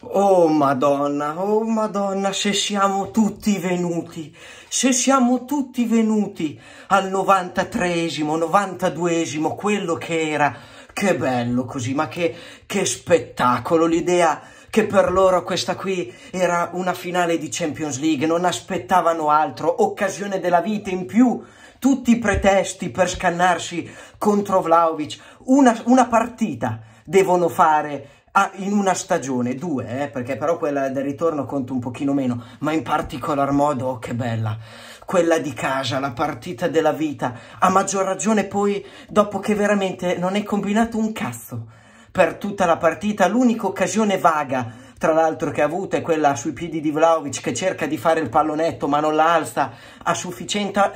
Oh Madonna, oh Madonna, se siamo tutti venuti, se siamo tutti venuti al 93esimo, 92esimo, quello che era, che bello così, ma che, che spettacolo l'idea che per loro questa qui era una finale di Champions League, non aspettavano altro, occasione della vita in più, tutti i pretesti per scannarsi contro Vlaovic, una, una partita devono fare Ah, in una stagione, due, eh, perché però quella del ritorno conta un pochino meno, ma in particolar modo, oh, che bella, quella di casa, la partita della vita, a maggior ragione poi dopo che veramente non è combinato un cazzo per tutta la partita, l'unica occasione vaga, tra l'altro che ha avuto è quella sui piedi di Vlaovic che cerca di fare il pallonetto ma non la alza, a, sufficienza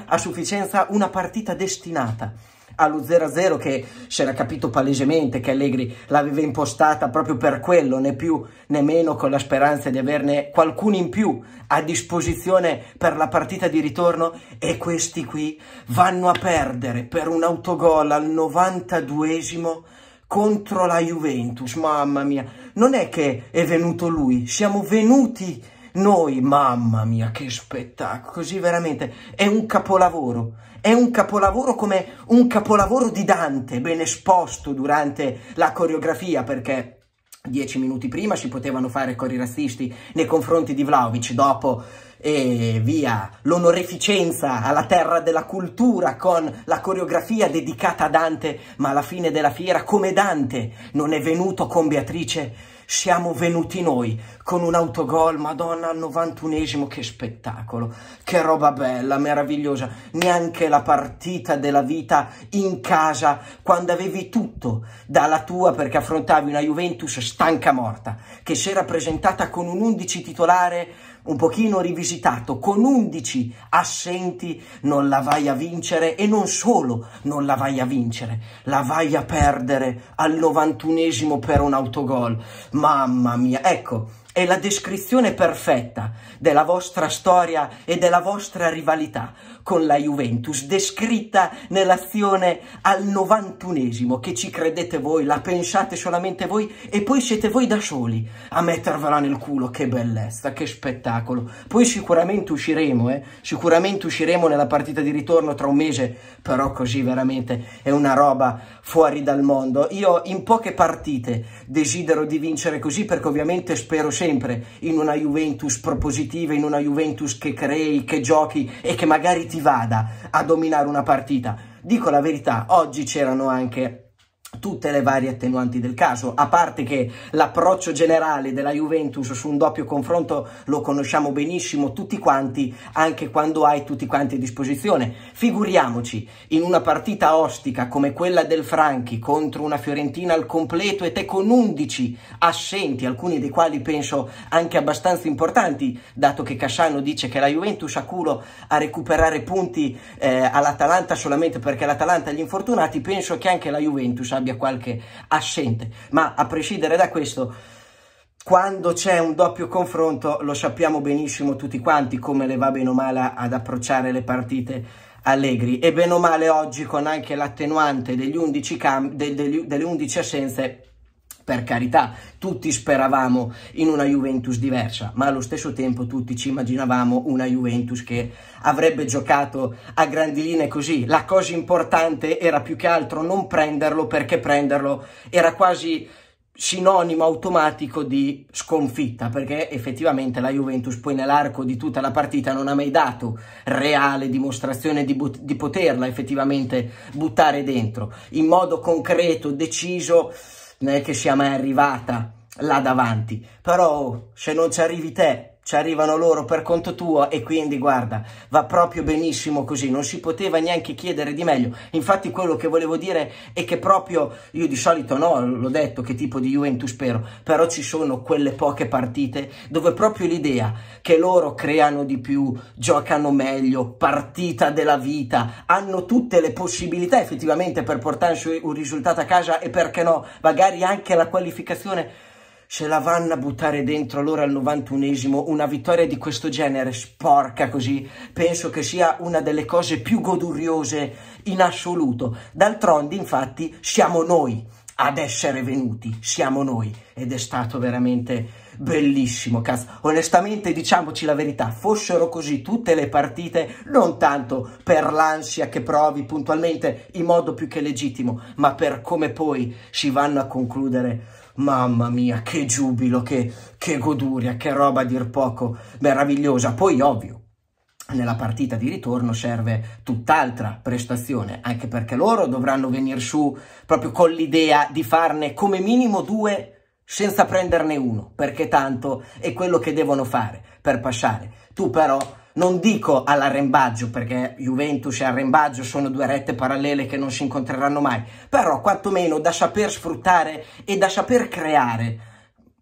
una partita destinata allo 0-0 che si era capito palesemente che Allegri l'aveva impostata proprio per quello, né più né meno con la speranza di averne qualcuno in più a disposizione per la partita di ritorno e questi qui vanno a perdere per un autogol al 92esimo contro la Juventus, mamma mia, non è che è venuto lui, siamo venuti noi, mamma mia, che spettacolo, così veramente è un capolavoro. È un capolavoro come un capolavoro di Dante, ben esposto durante la coreografia, perché dieci minuti prima si potevano fare cori razzisti nei confronti di Vlaovic, dopo e via l'onorificenza alla terra della cultura con la coreografia dedicata a Dante, ma alla fine della fiera come Dante non è venuto con Beatrice siamo venuti noi con un autogol, madonna al 91esimo, che spettacolo, che roba bella, meravigliosa, neanche la partita della vita in casa, quando avevi tutto dalla tua perché affrontavi una Juventus stanca morta, che si era presentata con un 11 titolare un pochino rivisitato, con 11 assenti non la vai a vincere e non solo non la vai a vincere, la vai a perdere al 91esimo per un autogol. Mamma mia, ecco, è la descrizione perfetta della vostra storia e della vostra rivalità con la Juventus, descritta nell'azione al 91 esimo che ci credete voi, la pensate solamente voi e poi siete voi da soli a mettervela nel culo, che bellezza, che spettacolo. Poi sicuramente usciremo, eh? sicuramente usciremo nella partita di ritorno tra un mese, però così veramente è una roba fuori dal mondo. Io in poche partite desidero di vincere così perché ovviamente spero sempre in una Juventus propositiva, in una Juventus che crei, che giochi e che magari ti vada a dominare una partita. Dico la verità, oggi c'erano anche tutte le varie attenuanti del caso, a parte che l'approccio generale della Juventus su un doppio confronto lo conosciamo benissimo tutti quanti, anche quando hai tutti quanti a disposizione. Figuriamoci, in una partita ostica come quella del Franchi contro una Fiorentina al completo e te con 11 assenti, alcuni dei quali penso anche abbastanza importanti, dato che Cassano dice che la Juventus ha culo a recuperare punti eh, all'Atalanta solamente perché l'Atalanta ha gli infortunati, penso che anche la Juventus abbia abbia qualche ascente, ma a prescindere da questo quando c'è un doppio confronto lo sappiamo benissimo tutti quanti come le va bene o male ad approcciare le partite Allegri e bene o male oggi con anche l'attenuante degli 11 cam- de- de- delle 11 assenze per carità, tutti speravamo in una Juventus diversa, ma allo stesso tempo tutti ci immaginavamo una Juventus che avrebbe giocato a grandi linee così. La cosa importante era più che altro non prenderlo perché prenderlo era quasi sinonimo automatico di sconfitta perché effettivamente la Juventus poi nell'arco di tutta la partita non ha mai dato reale dimostrazione di, di poterla effettivamente buttare dentro in modo concreto, deciso non è che sia mai arrivata là davanti, però se non ci arrivi te ci arrivano loro per conto tuo e quindi guarda, va proprio benissimo così, non si poteva neanche chiedere di meglio. Infatti quello che volevo dire è che proprio io di solito no, l'ho detto che tipo di Juventus spero, però ci sono quelle poche partite dove proprio l'idea che loro creano di più, giocano meglio, partita della vita, hanno tutte le possibilità effettivamente per portarsi un risultato a casa e perché no, magari anche la qualificazione ce la vanno a buttare dentro loro al 91esimo una vittoria di questo genere sporca così penso che sia una delle cose più goduriose in assoluto d'altronde infatti siamo noi ad essere venuti siamo noi ed è stato veramente bellissimo cazzo onestamente diciamoci la verità fossero così tutte le partite non tanto per l'ansia che provi puntualmente in modo più che legittimo ma per come poi si vanno a concludere Mamma mia, che giubilo, che, che goduria, che roba a dir poco meravigliosa. Poi ovvio, nella partita di ritorno serve tutt'altra prestazione, anche perché loro dovranno venire su proprio con l'idea di farne come minimo due senza prenderne uno, perché tanto è quello che devono fare per passare. Tu però non dico all'arrembaggio perché Juventus e arrembaggio sono due rette parallele che non si incontreranno mai, però quantomeno da saper sfruttare e da saper creare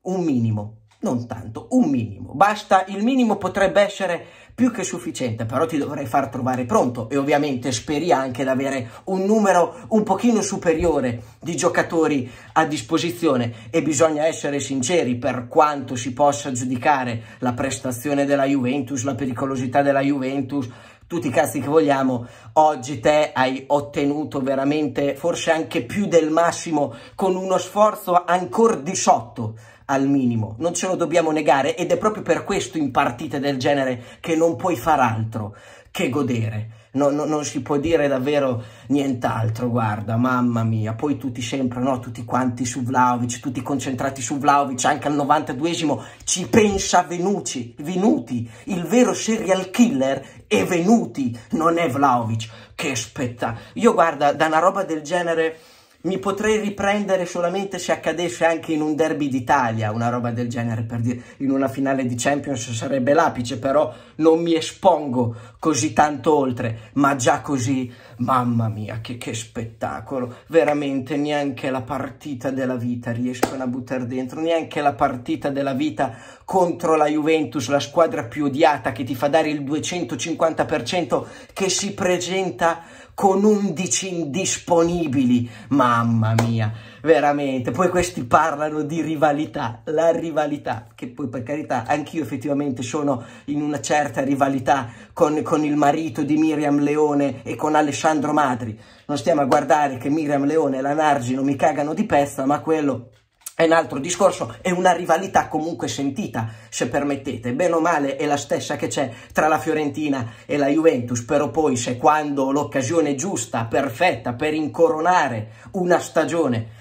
un minimo. Non tanto, un minimo. Basta, il minimo potrebbe essere più che sufficiente, però ti dovrei far trovare pronto e ovviamente speri anche di avere un numero un pochino superiore di giocatori a disposizione e bisogna essere sinceri per quanto si possa giudicare la prestazione della Juventus, la pericolosità della Juventus, tutti i cazzi che vogliamo, oggi te hai ottenuto veramente forse anche più del massimo con uno sforzo ancora di sotto al minimo, non ce lo dobbiamo negare ed è proprio per questo in partite del genere che non puoi far altro che godere. No, no, non si può dire davvero nient'altro, guarda, mamma mia. Poi tutti sempre, no? Tutti quanti su Vlaovic, tutti concentrati su Vlaovic, anche al 92esimo ci pensa Venuti, Venuti, il vero serial killer è Venuti, non è Vlaovic. Che spettacolo. Io guarda, da una roba del genere mi potrei riprendere solamente se accadesse anche in un derby d'Italia, una roba del genere, per dire in una finale di Champions sarebbe l'apice, però non mi espongo così tanto oltre, ma già così, mamma mia, che, che spettacolo, veramente neanche la partita della vita riescono a buttare dentro, neanche la partita della vita contro la Juventus, la squadra più odiata che ti fa dare il 250% che si presenta con 11 indisponibili. Mamma mia, veramente. Poi questi parlano di rivalità, la rivalità, che poi per carità anch'io effettivamente sono in una certa rivalità con, con, il marito di Miriam Leone e con Alessandro Madri. Non stiamo a guardare che Miriam Leone e la non mi cagano di pezza, ma quello è un altro discorso, è una rivalità comunque sentita, se permettete. Bene o male è la stessa che c'è tra la Fiorentina e la Juventus, però poi se quando l'occasione giusta, perfetta per incoronare una stagione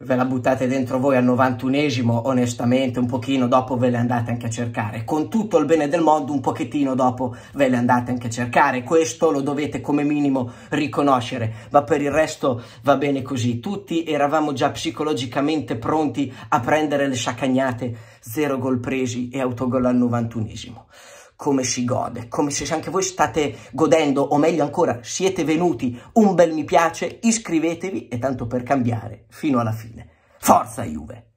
ve la buttate dentro voi al 91esimo, onestamente un pochino dopo ve le andate anche a cercare. Con tutto il bene del mondo, un pochettino dopo ve le andate anche a cercare. Questo lo dovete come minimo riconoscere, ma per il resto va bene così. Tutti eravamo già psicologicamente pronti a prendere le sciacagnate, zero gol presi e autogol al 91esimo come si gode, come se anche voi state godendo, o meglio ancora, siete venuti, un bel mi piace, iscrivetevi e tanto per cambiare, fino alla fine. Forza Juve!